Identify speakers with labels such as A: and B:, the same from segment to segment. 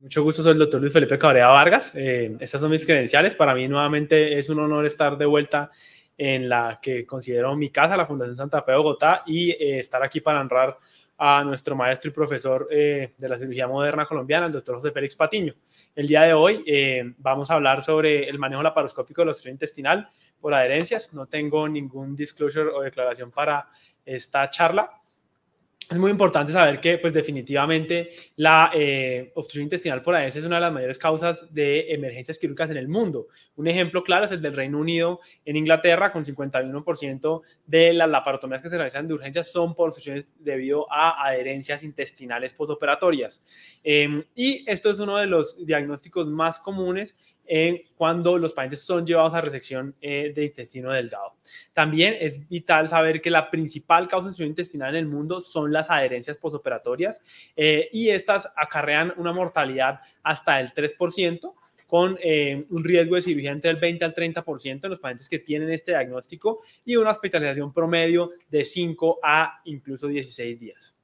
A: Mucho gusto, soy el doctor Luis Felipe Cabrera Vargas. Eh, estas son mis credenciales. Para mí nuevamente es un honor estar de vuelta en la que considero mi casa, la Fundación Santa Fe de Bogotá, y eh, estar aquí para honrar a nuestro maestro y profesor eh, de la cirugía moderna colombiana, el doctor José Félix Patiño. El día de hoy vamos a hablar sobre el manejo laparoscópico de la obstrucción intestinal por adherencias. No tengo ningún disclosure o declaración para esta charla, es muy importante saber que, pues definitivamente, la eh, obstrucción intestinal por adherencia es una de las mayores causas de emergencias quirúrgicas en el mundo. Un ejemplo claro es el del Reino Unido en Inglaterra, con 51% de las laparotomías que se realizan de urgencia son por obstrucciones debido a adherencias intestinales postoperatorias. Em, y esto es uno de los diagnósticos más comunes cuando los pacientes son llevados a resección eh, de intestino delgado. También es vital saber que la principal causa de insuficiencia intestinal en el mundo son las adherencias posoperatorias eh, y estas acarrean una mortalidad hasta el 3% con eh, un riesgo de cirugía entre el 20 al 30% en los pacientes que tienen este diagnóstico y una hospitalización promedio de 5 a incluso 16 días.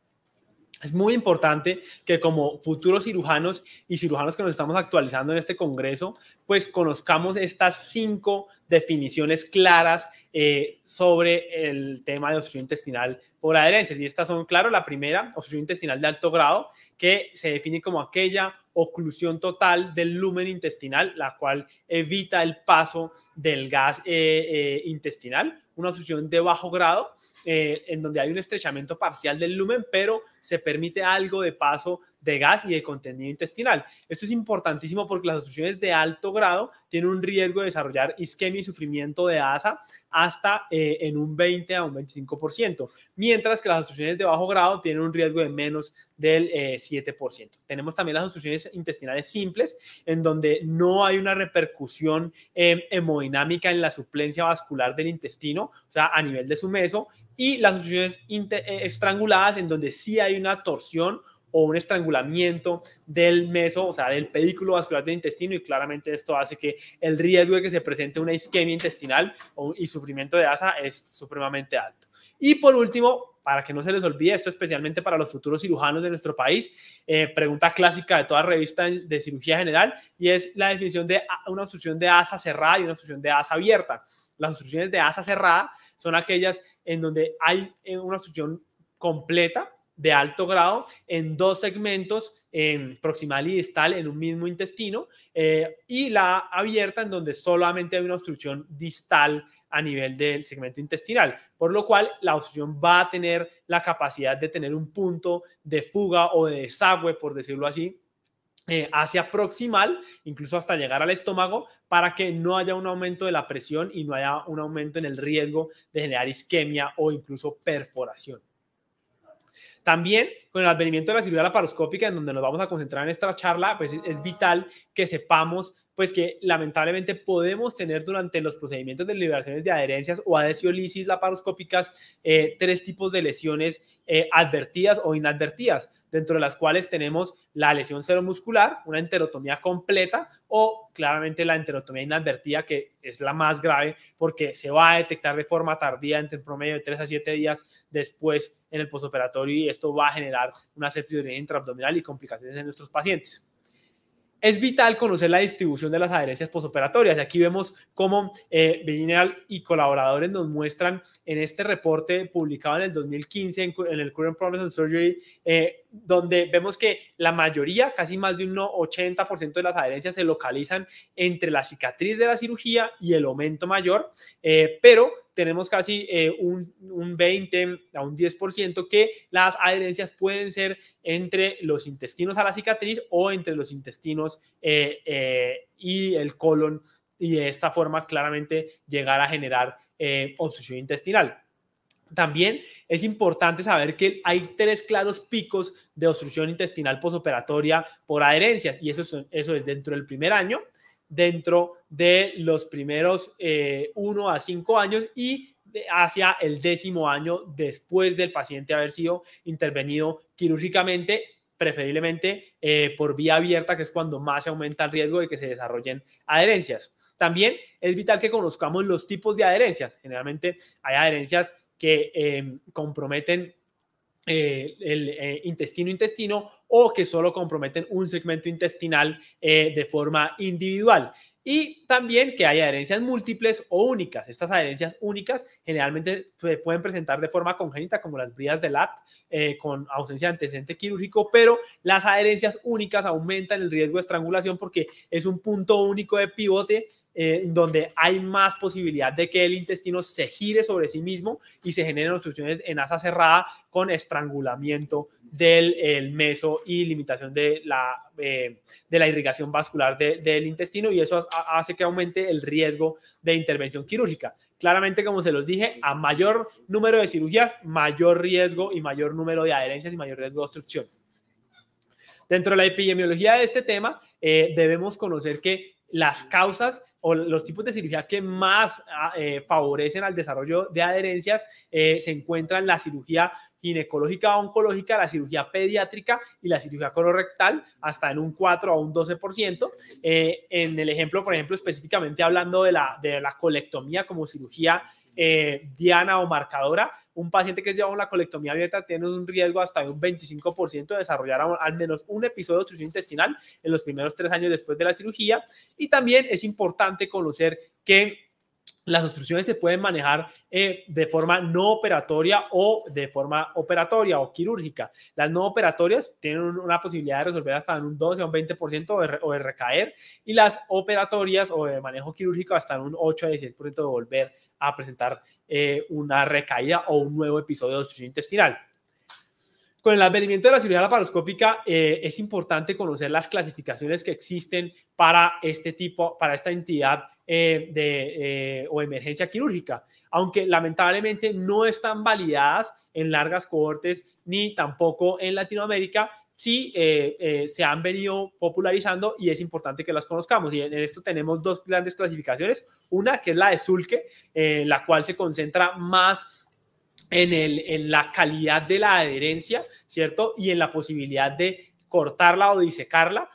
A: Es muy importante que como futuros cirujanos y cirujanos que nos estamos actualizando en este Congreso, pues conozcamos estas cinco definiciones claras eh, sobre el tema de obstrucción intestinal por adherencias. Y estas son, claro, la primera, obstrucción intestinal de alto grado, que se define como aquella oclusión total del lumen intestinal, la cual evita el paso del gas eh, eh, intestinal, una obstrucción de bajo grado, en donde hay un estrechamiento parcial del lumen, pero se permite algo de paso de gas y de contenido intestinal. Esto es importantísimo porque las obstrucciones de alto grado tienen un riesgo de desarrollar isquemia y sufrimiento de ASA hasta eh, en un 20 a un 25%, mientras que las obstrucciones de bajo grado tienen un riesgo de menos del 7%. Eh, Tenemos también las obstrucciones intestinales simples, en donde no hay una repercusión em, hemodinámica en la suplencia vascular del intestino, o sea, a nivel de su meso, y las obstrucciones eh, estranguladas, en donde sí hay una torsión o un estrangulamiento del meso, o sea, del pedículo vascular del intestino y claramente esto hace que el riesgo de que se presente una isquemia intestinal y sufrimiento de asa es supremamente alto. Y por último, para que no se les olvide, esto especialmente para los futuros cirujanos de nuestro país, eh, pregunta clásica de toda revista de cirugía general y es la definición de una obstrucción de asa cerrada y una obstrucción de asa abierta. Las obstrucciones de asa cerrada son aquellas en donde hay eh, una obstrucción completa de alto grado en dos segmentos en proximal y distal en un mismo intestino eh, y la abierta en donde solamente hay una obstrucción distal a nivel del segmento intestinal, por lo cual la obstrucción va a tener la capacidad de tener un punto de fuga o de desagüe, por decirlo así, eh, hacia proximal, incluso hasta llegar al estómago, para que no haya un aumento de la presión y no haya un aumento en el riesgo de generar isquemia o incluso perforación. También con el advenimiento de la cirugía laparoscópica, en donde nos vamos a concentrar en esta charla, pues es vital que sepamos pues que lamentablemente podemos tener durante los procedimientos de liberaciones de adherencias o adhesiolisis laparoscópicas eh, tres tipos de lesiones eh, advertidas o inadvertidas, dentro de las cuales tenemos la lesión seromuscular, una enterotomía completa o claramente la enterotomía inadvertida, que es la más grave porque se va a detectar de forma tardía entre el promedio de 3 a 7 días después en el postoperatorio y esto va a generar una septicemia intraabdominal y complicaciones en nuestros pacientes. Es vital conocer la distribución de las adherencias posoperatorias. Aquí vemos cómo eh, y colaboradores nos muestran en este reporte publicado en el 2015 en, el Current Problems in Surgery, eh, donde vemos que la mayoría, casi más de un 80% de las adherencias se localizan entre la cicatriz de la cirugía y el aumento mayor, eh, pero tenemos casi eh, un, un 20 a un 10% que las adherencias pueden ser entre los intestinos a la cicatriz o entre los intestinos eh, eh, y el colon y de esta forma claramente llegar a generar obstrucción intestinal. También es importante saber que hay tres claros picos de obstrucción intestinal posoperatoria por adherencias y eso es, eso es dentro del primer año, dentro de los primeros 1 eh, a 5 años y hacia el décimo año después del paciente haber sido intervenido quirúrgicamente, preferiblemente eh, por vía abierta, que es cuando más se aumenta el riesgo de que se desarrollen adherencias. También es vital que conozcamos los tipos de adherencias. Generalmente hay adherencias que eh, comprometen eh, el intestino-intestino eh, o que solo comprometen un segmento intestinal eh, de forma individual. Y también que hay adherencias múltiples o únicas. Estas adherencias únicas generalmente se pueden presentar de forma congénita, como las bridas de LAT, con ausencia de antecedente quirúrgico, pero las adherencias únicas aumentan el riesgo de estrangulación porque es un punto único de pivote eh, donde hay más posibilidad de que el intestino se gire sobre sí mismo y se generen obstrucciones en asa cerrada con estrangulamiento del meso y limitación de la, eh, de la irrigación vascular del intestino y eso hace que aumente el riesgo de intervención quirúrgica. Claramente, como se los dije, a mayor número de cirugías, mayor riesgo y mayor número de adherencias y mayor riesgo de obstrucción. Dentro de la epidemiología de este tema, eh, debemos conocer que las causas o los tipos de cirugía que más ah, eh, favorecen al desarrollo de adherencias eh, se encuentran la cirugía ginecológica oncológica, la cirugía pediátrica y la cirugía colorectal, hasta en un 4 a un 12%. Eh, en el ejemplo, por ejemplo, específicamente hablando de la, de la colectomía como cirugía eh, diana o marcadora. Un paciente que lleva una colectomía abierta tiene un riesgo hasta de un 25% de desarrollar al menos un episodio de obstrucción intestinal en los primeros tres años después de la cirugía. Y también es importante conocer que las obstrucciones se pueden manejar eh, de forma no operatoria o de forma operatoria o quirúrgica. Las no operatorias tienen una posibilidad de resolver hasta en un 12 o un 20% de o de recaer y las operatorias o de manejo quirúrgico hasta en un 8 a 16% de volver a presentar eh, una recaída o un nuevo episodio de obstrucción intestinal. Con el advenimiento de la cirugía laparoscópica eh, es importante conocer las clasificaciones que existen para este tipo, para esta entidad eh, de, eh, o emergencia quirúrgica, aunque lamentablemente no están validadas en largas cohortes ni tampoco en Latinoamérica, sí eh, se han venido popularizando y es importante que las conozcamos. Y en, esto tenemos dos grandes clasificaciones, una que es la de Sulke, la cual se concentra más en, la calidad de la adherencia, ¿cierto? Y en la posibilidad de cortarla o disecarla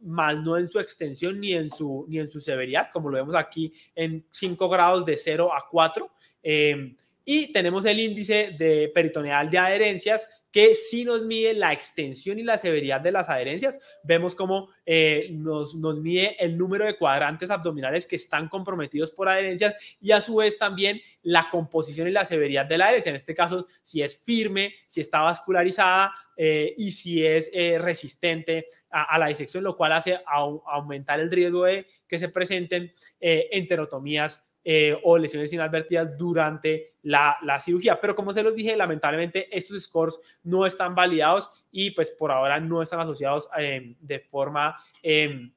A: más no en su extensión ni en su, ni en su severidad, como lo vemos aquí en 5 grados de 0 a 4. Em, y tenemos el índice de peritoneal de adherencias que sí nos mide la extensión y la severidad de las adherencias. Vemos cómo eh, nos, nos mide el número de cuadrantes abdominales que están comprometidos por adherencias y a su vez también la composición y la severidad de la adherencia. En este caso, si es firme, si está vascularizada, eh, y si es eh, resistente a, la disección, lo cual hace aumentar el riesgo de que se presenten eh, enterotomías o lesiones inadvertidas durante la, cirugía. Pero como se los dije, lamentablemente estos scores no están validados y pues por ahora no están asociados de forma em,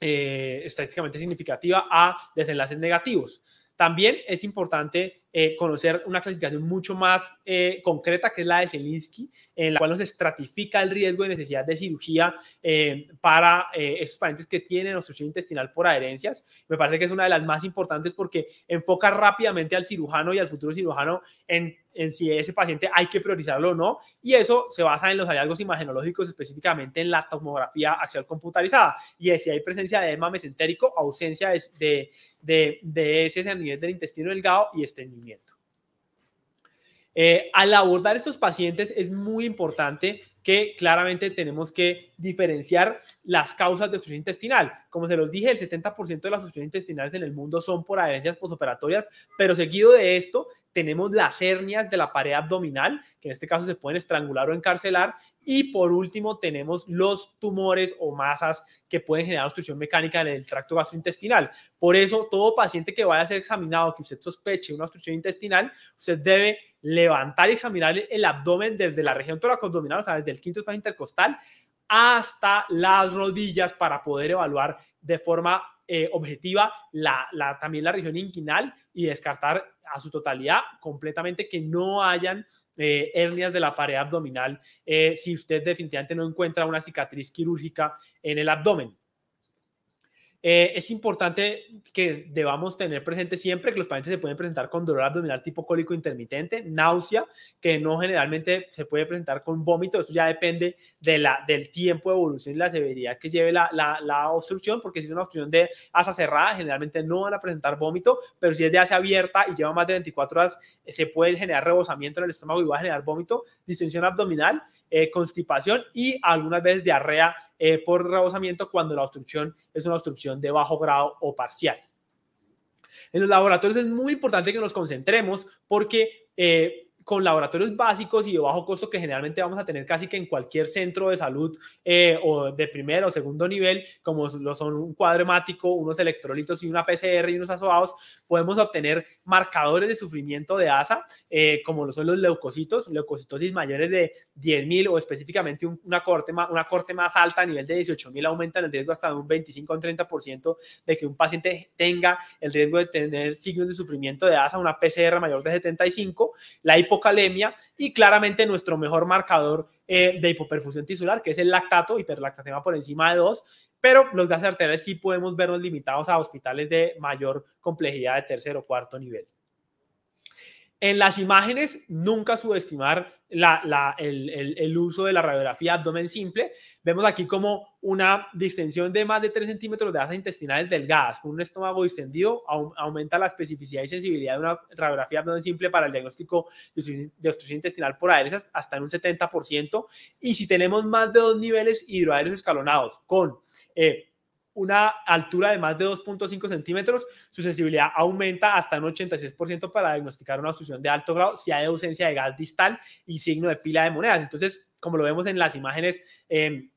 A: eh, estadísticamente significativa a desenlaces negativos. También es importante eh, conocer una clasificación mucho más eh, concreta, que es la de Selinsky, en la cual nos estratifica el riesgo y necesidad de cirugía eh, para estos pacientes que tienen obstrucción intestinal por adherencias. Me parece que es una de las más importantes porque enfoca rápidamente al cirujano y al futuro cirujano en en si ese paciente hay que priorizarlo o no, y eso se basa en los hallazgos imagenológicos, específicamente en la tomografía axial computarizada, y es si hay presencia de edema mesentérico, ausencia de, de, de a nivel del intestino delgado y estreñimiento. Eh, al abordar estos pacientes es muy importante que claramente tenemos que diferenciar las causas de obstrucción intestinal. Como se los dije, el 70% de las obstrucciones intestinales en el mundo son por adherencias posoperatorias, pero seguido de esto tenemos las hernias de la pared abdominal, que en este caso se pueden estrangular o encarcelar, y por último tenemos los tumores o masas que pueden generar obstrucción mecánica en el tracto gastrointestinal. Por eso, todo paciente que vaya a ser examinado, que usted sospeche una obstrucción intestinal, usted debe levantar y examinar el abdomen desde la región toracoabdominal, o sea, desde el quinto espacio intercostal hasta las rodillas para poder evaluar de forma eh, objetiva la, también la región inguinal y descartar a su totalidad completamente que no hayan eh, hernias de la pared abdominal eh, si usted definitivamente no encuentra una cicatriz quirúrgica en el abdomen. Eh, es importante que debamos tener presente siempre que los pacientes se pueden presentar con dolor abdominal tipo cólico intermitente, náusea, que no generalmente se puede presentar con vómito. Eso ya depende de la, del tiempo de evolución y la severidad que lleve la, la obstrucción, porque si es una obstrucción de asa cerrada, generalmente no van a presentar vómito, pero si es de asa abierta y lleva más de 24 horas, eh, se puede generar rebosamiento en el estómago y va a generar vómito, distensión abdominal eh, constipación y algunas veces diarrea eh, por rebosamiento cuando la obstrucción es una obstrucción de bajo grado o parcial. En los laboratorios es muy importante que nos concentremos porque eh, con laboratorios básicos y de bajo costo que generalmente vamos a tener casi que en cualquier centro de salud eh, o de primer o segundo nivel, como lo son un cuadremático, unos electrolitos y una PCR y unos asoados, podemos obtener marcadores de sufrimiento de ASA, eh, como lo son los leucocitos, leucocitosis mayores de 10.000 o específicamente una, corte más, una corte más alta a nivel de 18.000 aumentan el riesgo hasta de un 25 o un 30% de que un paciente tenga el riesgo de tener signos de sufrimiento de ASA, una PCR mayor de 75, la hipo y claramente nuestro mejor marcador eh, de hipoperfusión tisular, que es el lactato, hiperlactatema por encima de 2, pero los gases arteriales sí podemos vernos limitados a hospitales de mayor complejidad de tercer o cuarto nivel. En las imágenes, nunca subestimar la, el, uso de la radiografía abdomen simple. Vemos aquí como una distensión de más de 3 centímetros de asas intestinales delgadas con un estómago distendido aumenta la especificidad y sensibilidad de una radiografía abdomen simple para el diagnóstico de obstrucción intestinal por aéreas hasta en un 70%. Y si tenemos más de dos niveles hidroaéreos escalonados con... Eh, una altura de más de 2.5 centímetros, su sensibilidad aumenta hasta un 86% para diagnosticar una obstrucción de alto grado si hay ausencia de gas distal y signo de pila de monedas. Entonces, como lo vemos en las imágenes em,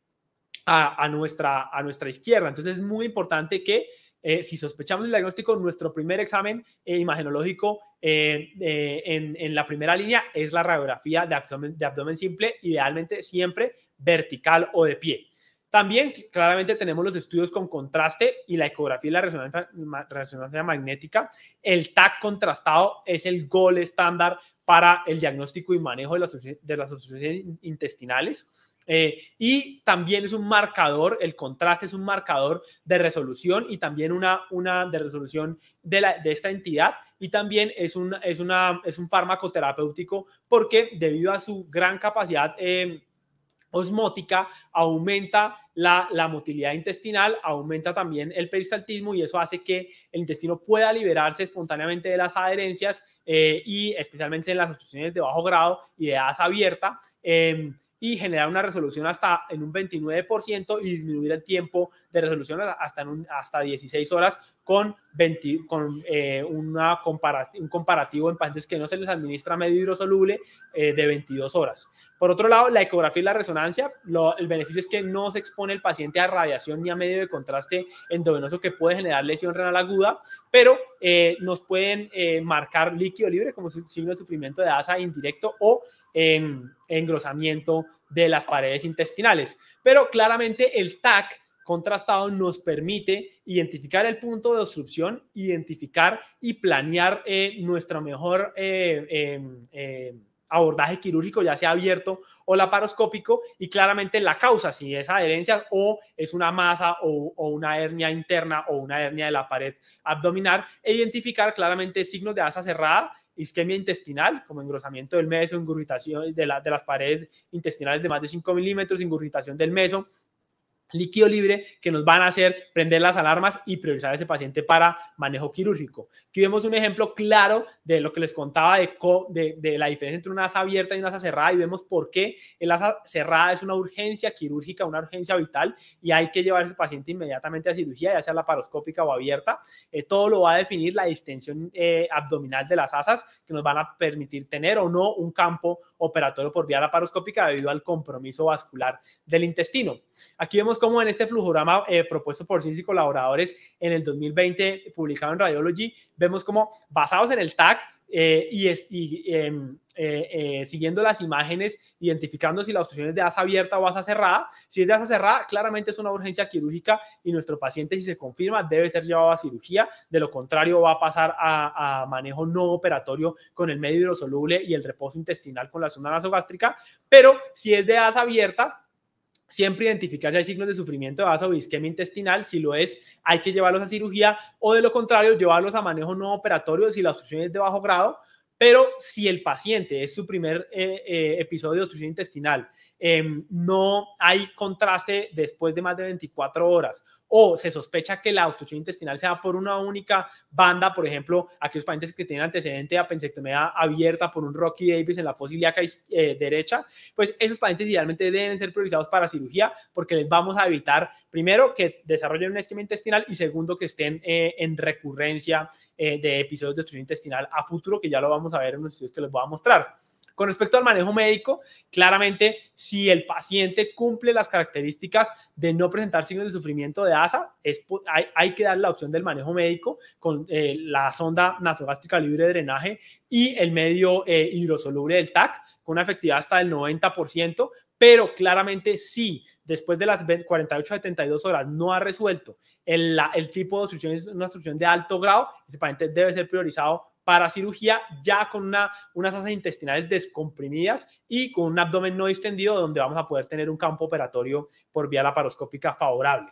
A: a, nuestra, a nuestra izquierda. Entonces, es muy importante que eh, si sospechamos el diagnóstico, nuestro primer examen eh, imagenológico eh, eh, en, la primera línea es la radiografía de de abdomen simple, idealmente siempre vertical o de pie. También claramente tenemos los estudios con contraste y la ecografía y la resonancia, resonancia magnética. El TAC contrastado es el gol estándar para el diagnóstico y manejo de las, de intestinales. Eh, y también es un marcador, el contraste es un marcador de resolución y también una, una de resolución de, la, de esta entidad y también es un, es, una, es un fármaco porque debido a su gran capacidad eh, osmótica, aumenta la, motilidad intestinal, aumenta también el peristaltismo y eso hace que el intestino pueda liberarse espontáneamente de las adherencias eh, y especialmente en las obstrucciones de bajo grado y de asa abierta. Em, y generar una resolución hasta en un 29% y disminuir el tiempo de resolución hasta, hasta 16 horas con, con eh, una un comparativo en pacientes que no se les administra medio hidrosoluble eh, de 22 horas. Por otro lado, la ecografía y la resonancia, el beneficio es que no se expone el paciente a radiación ni a medio de contraste endovenoso que puede generar lesión renal aguda, pero eh, nos pueden marcar líquido libre como signo de sufrimiento de asa indirecto o en engrosamiento de las paredes intestinales. Pero claramente el TAC contrastado nos permite identificar el punto de obstrucción, identificar y planear eh, nuestro mejor eh, em, em, abordaje quirúrgico, ya sea abierto o laparoscópico, y claramente la causa, si es adherencia o es una masa o, o una hernia interna o una hernia de la pared abdominal, e identificar claramente signos de asa cerrada isquemia intestinal, como engrosamiento del meso, ingurgitación de, de las paredes intestinales de más de 5 milímetros, ingurgitación del meso, líquido libre que nos van a hacer prender las alarmas y priorizar a ese paciente para manejo quirúrgico. Aquí vemos un ejemplo claro de lo que les contaba de, de, la diferencia entre una asa abierta y una asa cerrada y vemos por qué el asa cerrada es una urgencia quirúrgica, una urgencia vital y hay que llevar a ese paciente inmediatamente a cirugía, ya sea la paroscópica o abierta. Eh, todo lo va a definir la distensión eh, abdominal de las asas que nos van a permitir tener o no un campo operatorio por vía laparoscópica debido al compromiso vascular del intestino. Aquí vemos cómo en este flujo eh, propuesto por sí y colaboradores en el 2020 publicado en Radiology, vemos cómo basados en el TAC eh, y, em, eh, eh, siguiendo las imágenes, identificando si la obstrucción es de asa abierta o asa cerrada. Si es de asa cerrada, claramente es una urgencia quirúrgica y nuestro paciente, si se confirma, debe ser llevado a cirugía. De lo contrario, va a pasar a, a manejo no operatorio con el medio hidrosoluble y el reposo intestinal con la zona nasogástrica. Pero si es de asa abierta, siempre identificar si hay signos de sufrimiento de asa o isquemia intestinal. Si lo es, hay que llevarlos a cirugía o de lo contrario, llevarlos a manejo no operatorio si la obstrucción es de bajo grado. Pero si el paciente es su primer eh, eh, episodio de obstrucción intestinal, em, no hay contraste después de más de 24 horas o se sospecha que la obstrucción intestinal sea por una única banda, por ejemplo, aquellos pacientes que tienen antecedente de apensectomía abierta por un Rocky Davis en la fosa ilíaca eh, derecha, pues esos pacientes idealmente deben ser priorizados para cirugía porque les vamos a evitar, primero, que desarrollen un esquema intestinal y segundo, que estén eh, en recurrencia eh, de episodios de obstrucción intestinal a futuro, que ya lo vamos a ver en los estudios que les voy a mostrar. Con respecto al manejo médico, claramente si el paciente cumple las características de no presentar signos de sufrimiento de ASA, es, hay, que dar la opción del manejo médico con eh, la sonda nasogástrica libre de drenaje y el medio eh, hidrosoluble del TAC, con una efectividad hasta del 90%, pero claramente si después de las 48 a 72 horas no ha resuelto el, el tipo de obstrucción, es una obstrucción de alto grado, ese paciente debe ser priorizado para cirugía ya con una, unas asas intestinales descomprimidas y con un abdomen no distendido donde vamos a poder tener un campo operatorio por vía laparoscópica favorable.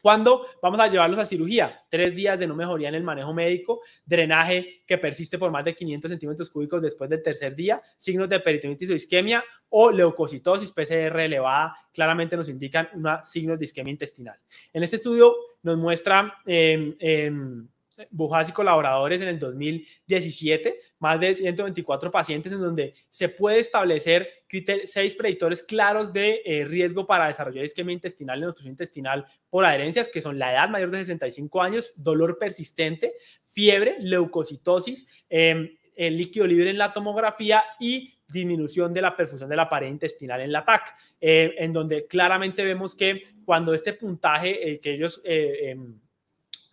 A: ¿Cuándo vamos a llevarlos a cirugía? Tres días de no mejoría en el manejo médico, drenaje que persiste por más de 500 centímetros cúbicos después del tercer día, signos de peritonitis o isquemia o leucocitosis, PCR elevada, claramente nos indican una signos de isquemia intestinal. En este estudio nos muestra... Em, em, Bujas y colaboradores en el 2017, más de 124 pacientes en donde se puede establecer seis predictores claros de eh, riesgo para desarrollar esquema intestinal y nutrición intestinal por adherencias, que son la edad mayor de 65 años, dolor persistente, fiebre, leucocitosis, em, el líquido libre en la tomografía y disminución de la perfusión de la pared intestinal en la TAC, eh, en donde claramente vemos que cuando este puntaje eh, que ellos em,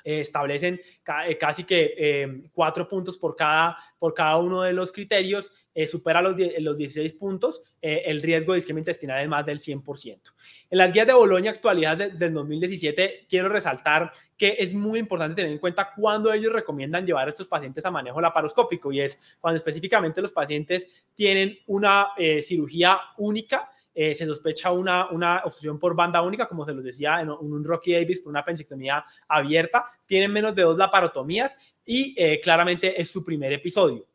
A: eh, establecen eh, casi que eh, cuatro puntos por cada, por cada uno de los criterios, supera los, los 16 puntos, el riesgo de isquemia intestinal es más del 100%. En las guías de Bolonia actualizadas del 2017, quiero resaltar que es muy importante tener en cuenta cuando ellos recomiendan llevar a estos pacientes a manejo laparoscópico, y es cuando específicamente los pacientes tienen una cirugía única, eh, se sospecha una, una obstrucción por banda única, como se los decía en un, Rocky Davis, por una pensectomía abierta, tienen menos de dos laparotomías y eh, claramente es su primer episodio.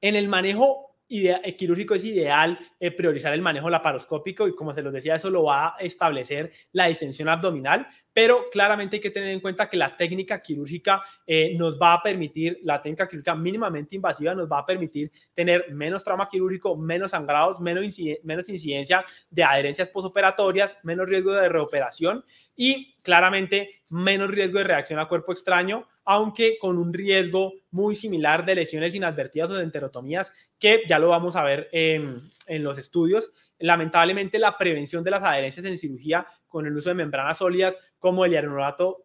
A: En el manejo eh, quirúrgico es ideal priorizar el manejo laparoscópico y como se los decía, eso lo va a establecer la distensión abdominal, pero claramente hay que tener en cuenta que la técnica quirúrgica eh, nos va a permitir, la técnica quirúrgica mínimamente invasiva nos va a permitir tener menos trauma quirúrgico, menos sangrados, menos, incidencia de adherencias posoperatorias, menos riesgo de reoperación y claramente menos riesgo de reacción a cuerpo extraño, aunque con un riesgo muy similar de lesiones inadvertidas o de enterotomías, que ya lo vamos a ver en los estudios Lamentablemente, la prevención de las adherencias en cirugía con el uso de membranas sólidas como el hialuronato o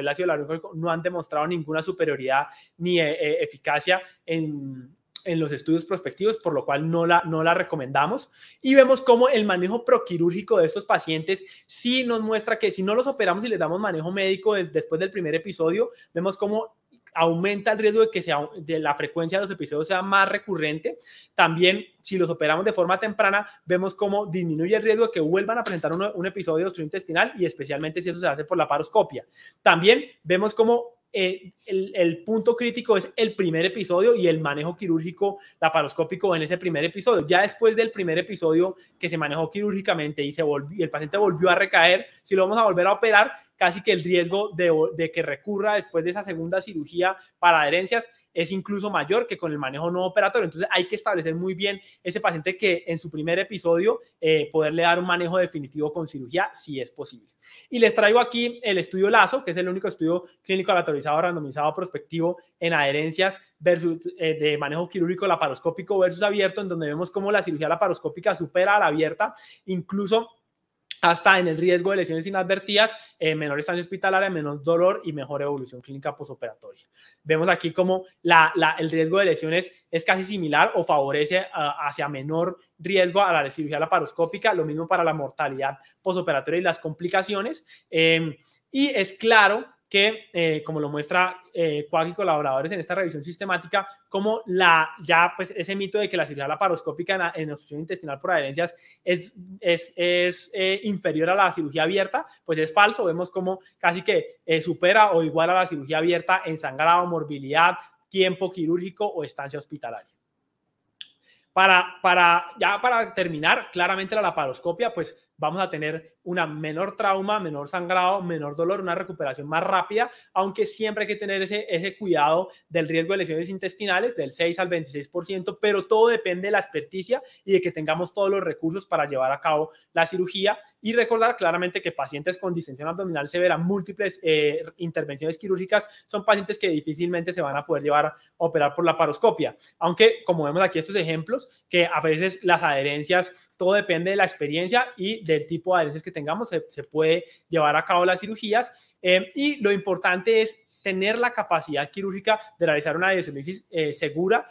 A: el ácido hialurónico no han demostrado ninguna superioridad ni eh, eh, eficacia en, los estudios prospectivos, por lo cual no la, no la recomendamos. Y vemos cómo el manejo proquirúrgico de estos pacientes sí nos muestra que si no los operamos y les damos manejo médico después del primer episodio, vemos cómo aumenta el riesgo de que sea, de la frecuencia de los episodios sea más recurrente. También, si los operamos de forma temprana, vemos cómo disminuye el riesgo de que vuelvan a presentar un, episodio de obstrucción intestinal y especialmente si eso se hace por la paroscopia. También vemos cómo eh, el, punto crítico es el primer episodio y el manejo quirúrgico laparoscópico en ese primer episodio. Ya después del primer episodio que se manejó quirúrgicamente y, se volvió, el paciente volvió a recaer, si lo vamos a volver a operar, casi que el riesgo de, de que recurra después de esa segunda cirugía para adherencias es incluso mayor que con el manejo no operatorio. Entonces hay que establecer muy bien ese paciente que en su primer episodio eh, poderle dar un manejo definitivo con cirugía si es posible. Y les traigo aquí el estudio LAZO, que es el único estudio clínico aleatorizado, randomizado, prospectivo en adherencias versus, eh, de manejo quirúrgico laparoscópico versus abierto, en donde vemos cómo la cirugía laparoscópica supera a la abierta, incluso hasta en el riesgo de lesiones inadvertidas, eh, menor estancia hospitalaria, menor dolor y mejor evolución clínica posoperatoria. Vemos aquí como el riesgo de lesiones es casi similar o favorece ah, hacia menor riesgo a la cirugía laparoscópica, lo mismo para la mortalidad posoperatoria y las complicaciones. Em, y es claro que, eh, como lo muestra eh, y colaboradores en esta revisión sistemática, como la, ya pues ese mito de que la cirugía laparoscópica en, obstrucción intestinal por adherencias es, es, eh, inferior a la cirugía abierta, pues es falso. Vemos como casi que eh, supera o igual a la cirugía abierta en sangrado, morbilidad, tiempo quirúrgico o estancia hospitalaria. Para, para, ya para terminar, claramente la laparoscopia, pues vamos a tener una menor trauma, menor sangrado, menor dolor, una recuperación más rápida, aunque siempre hay que tener ese, ese cuidado del riesgo de lesiones intestinales del 6 al 26%, pero todo depende de la experticia y de que tengamos todos los recursos para llevar a cabo la cirugía y recordar claramente que pacientes con distensión abdominal severa, múltiples eh, intervenciones quirúrgicas, son pacientes que difícilmente se van a poder llevar a operar por la paroscopia. Aunque, como vemos aquí estos ejemplos, que a veces las adherencias todo depende de la experiencia y del tipo de adherencias que tengamos, se, puede llevar a cabo las cirugías. Eh, y lo importante es tener la capacidad quirúrgica de realizar una dialysis eh, segura,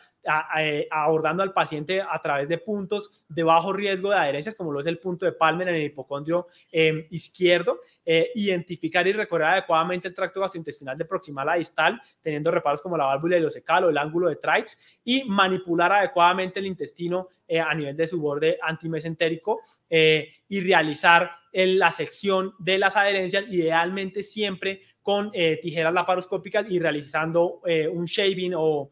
A: eh, abordando al paciente a través de puntos de bajo riesgo de adherencias, como lo es el punto de Palmer en el hipocondrio em, izquierdo, eh, identificar y recorrer adecuadamente el tracto gastrointestinal de proximal a distal, teniendo reparos como la válvula ileocecal o el ángulo de Trites, y manipular adecuadamente el intestino a nivel de su borde antimesentérico y realizar en la sección de las adherencias, idealmente siempre con eh, tijeras laparoscópicas y realizando eh, un shaving o,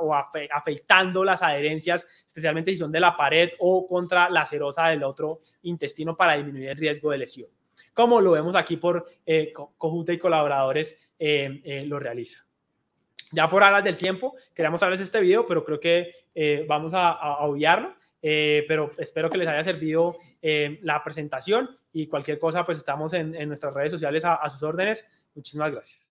A: o afeitando las adherencias, especialmente si son de la pared o contra la serosa del otro intestino para disminuir el riesgo de lesión. Como lo vemos aquí por eh, Cojuta y colaboradores, eh, lo realiza. Ya por alas del tiempo, queríamos hablarles este video, pero creo que vamos a, a obviarlo. pero espero que les haya servido la presentación y cualquier cosa, pues estamos en, nuestras redes sociales a sus órdenes. Muchísimas gracias.